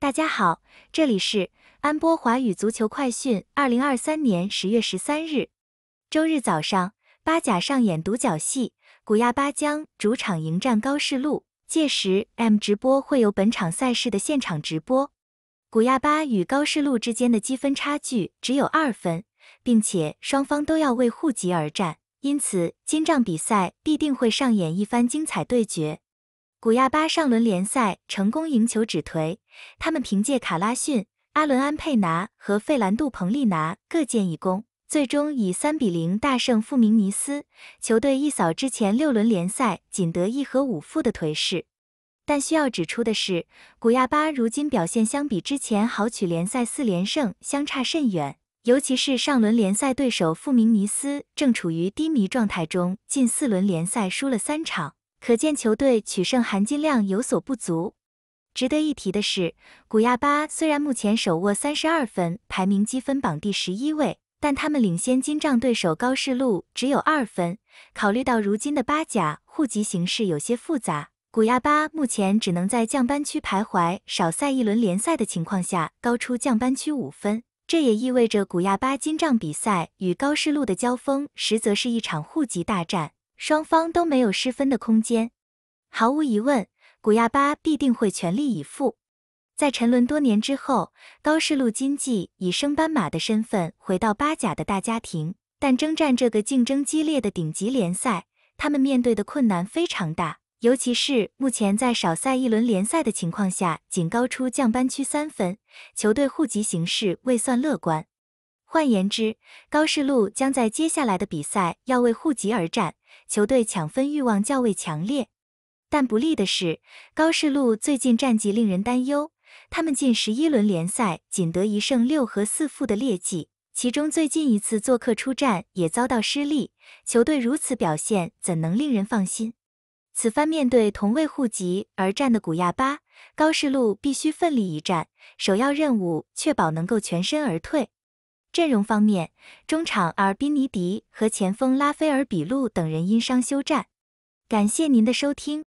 大家好，这里是安波华语足球快讯。二零二三年十月十三日，周日早上，巴甲上演独角戏，古亚巴将主场迎战高士路。届时，M 直播会有本场赛事的现场直播。古亚巴与高士路之间的积分差距只有二分，并且双方都要为护级而战，因此今仗比赛必定会上演一番精彩对决。古亚巴上轮联赛成功赢球止颓，他们凭借卡拉逊、阿伦安佩拿和费兰杜彭利拿各建一功，最终以三比零大胜富明尼斯，球队一扫之前六轮联赛仅得一和五负的颓势。但需要指出的是，古亚巴如今表现相比之前豪取联赛四连胜相差甚远，尤其是上轮联赛对手富明尼斯正处于低迷状态中，近四轮联赛输了三场。可见球队取胜含金量有所不足。值得一提的是，古亚巴虽然目前手握三十二分，排名积分榜第十一位，但他们领先金帐对手高士路只有二分。考虑到如今的八甲户籍形势有些复杂，古亚巴目前只能在降班区徘徊，少赛一轮联赛的情况下高出降班区五分。这也意味着古亚巴金帐比赛与高士路的交锋，实则是一场户籍大战。双方都没有失分的空间，毫无疑问，古亚巴必定会全力以赴。在沉沦多年之后，高士路经济以升班马的身份回到巴甲的大家庭，但征战这个竞争激烈的顶级联赛，他们面对的困难非常大。尤其是目前在少赛一轮联赛的情况下，仅高出降班区三分，球队户籍形势未算乐观。换言之，高士路将在接下来的比赛要为户籍而战，球队抢分欲望较为强烈。但不利的是，高士路最近战绩令人担忧，他们近十一轮联赛仅得一胜六和四负的劣迹，其中最近一次做客出战也遭到失利。球队如此表现，怎能令人放心？此番面对同为户籍而战的古亚巴，高士路必须奋力一战，首要任务确保能够全身而退。阵容方面，中场尔宾尼迪和前锋拉菲尔比路等人因伤休战。感谢您的收听。